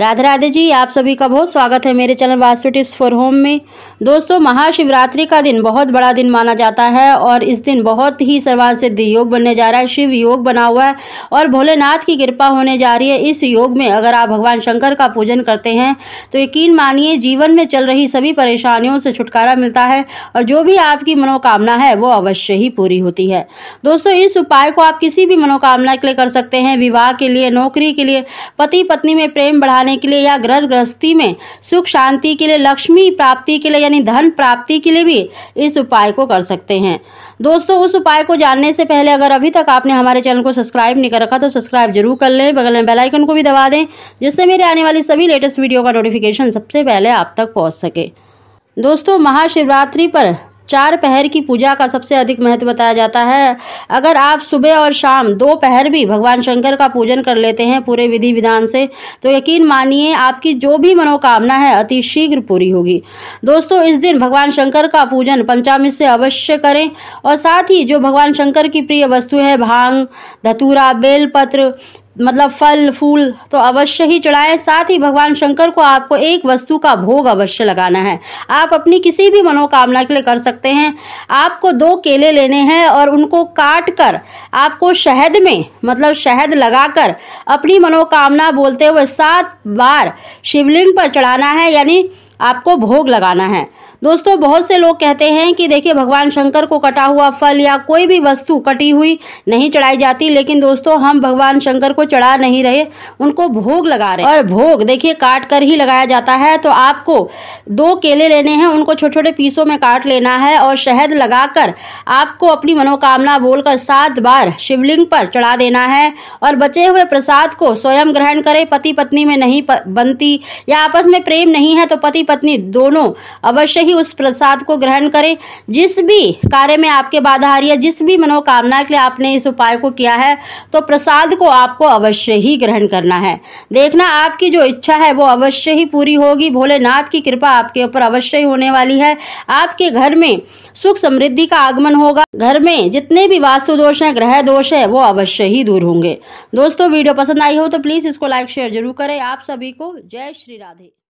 राधे राधे जी आप सभी का बहुत स्वागत है मेरे channel Vastu tips for home में दोस्तों महाशिवरात्रि का दिन बहुत बड़ा दिन माना जाता है और इस दिन बहुत ही सर्वान सिद्ध योग बनने जा रहा है शिव योग बना हुआ है और भोलेनाथ की कृपा होने जा रही है इस योग में अगर आप भगवान शंकर का पूजन करते हैं तो यकीन मानिए जीवन में चल रही सभी परेशानियों से छुटकारा मिलता है और जो भी आपकी मनोकामना है वो अवश्य ही पूरी होती है दोस्तों इस उपाय को आप किसी भी मनोकामना के लिए कर सकते हैं विवाह के लिए नौकरी के लिए पति पत्नी में प्रेम बढ़ाने बढ़ाने के लिए या ग्रह गृहस्थी में सुख शांति के लिए लक्ष्मी प्राप्ति के लिए यानी धन प्राप्ति के लिए भी इस उपाय को कर सकते हैं दोस्तों उस उपाय को जानने से पहले अगर अभी तक आपने हमारे चैनल को सब्सक्राइब नहीं कर रखा तो सब्सक्राइब जरूर कर लें बगल में बेलाइकन को भी दबा दें जिससे मेरे आने वाली सभी लेटेस्ट वीडियो का नोटिफिकेशन सबसे पहले आप तक पहुँच सके दोस्तों महाशिवरात्रि पर चार पहर की पूजा का सबसे अधिक महत्व बताया जाता है अगर आप सुबह और शाम दो पहर भी भगवान शंकर का पूजन कर लेते हैं पूरे विधि विधान से तो यकीन मानिए आपकी जो भी मनोकामना है अति शीघ्र पूरी होगी दोस्तों इस दिन भगवान शंकर का पूजन पंचामी से अवश्य करें और साथ ही जो भगवान शंकर की प्रिय वस्तु है भांग धतूरा बेलपत्र मतलब फल फूल तो अवश्य ही चढ़ाएं साथ ही भगवान शंकर को आपको एक वस्तु का भोग अवश्य लगाना है आप अपनी किसी भी मनोकामना के लिए कर सकते हैं आपको दो केले लेने हैं और उनको काट कर आपको शहद में मतलब शहद लगाकर अपनी मनोकामना बोलते हुए सात बार शिवलिंग पर चढ़ाना है यानी आपको भोग लगाना है दोस्तों बहुत से लोग कहते हैं कि देखिए भगवान शंकर को कटा हुआ फल या कोई भी वस्तु कटी हुई नहीं चढ़ाई जाती लेकिन दोस्तों हम भगवान शंकर को चढ़ा नहीं रहे उनको भोग लगा रहे और भोग देखिए काट कर ही लगाया जाता है तो आपको दो केले लेने हैं उनको छोटे छोटे पीसों में काट लेना है और शहद लगाकर आपको अपनी मनोकामना बोलकर सात बार शिवलिंग पर चढ़ा देना है और बचे हुए प्रसाद को स्वयं ग्रहण करें पति पत्नी में नहीं बनती या आपस में प्रेम नहीं है तो पति पत्नी दोनों अवश्य ही उस प्रसाद को ग्रहण करें जिस भी कार्य में आपके बाधा आ रही है जिस भी मनोकामना के लिए आपने इस उपाय को किया है तो प्रसाद को आपको अवश्य ही ग्रहण करना है देखना आपकी जो इच्छा है वो अवश्य ही पूरी होगी भोलेनाथ की कृपा आपके ऊपर अवश्य ही होने वाली है आपके घर में सुख समृद्धि का आगमन होगा घर में जितने भी वास्तु दोष है ग्रह दोष है वो अवश्य ही दूर होंगे दोस्तों वीडियो पसंद आई हो तो प्लीज़ इसको लाइक शेयर जरूर करें आप सभी को जय श्री राधे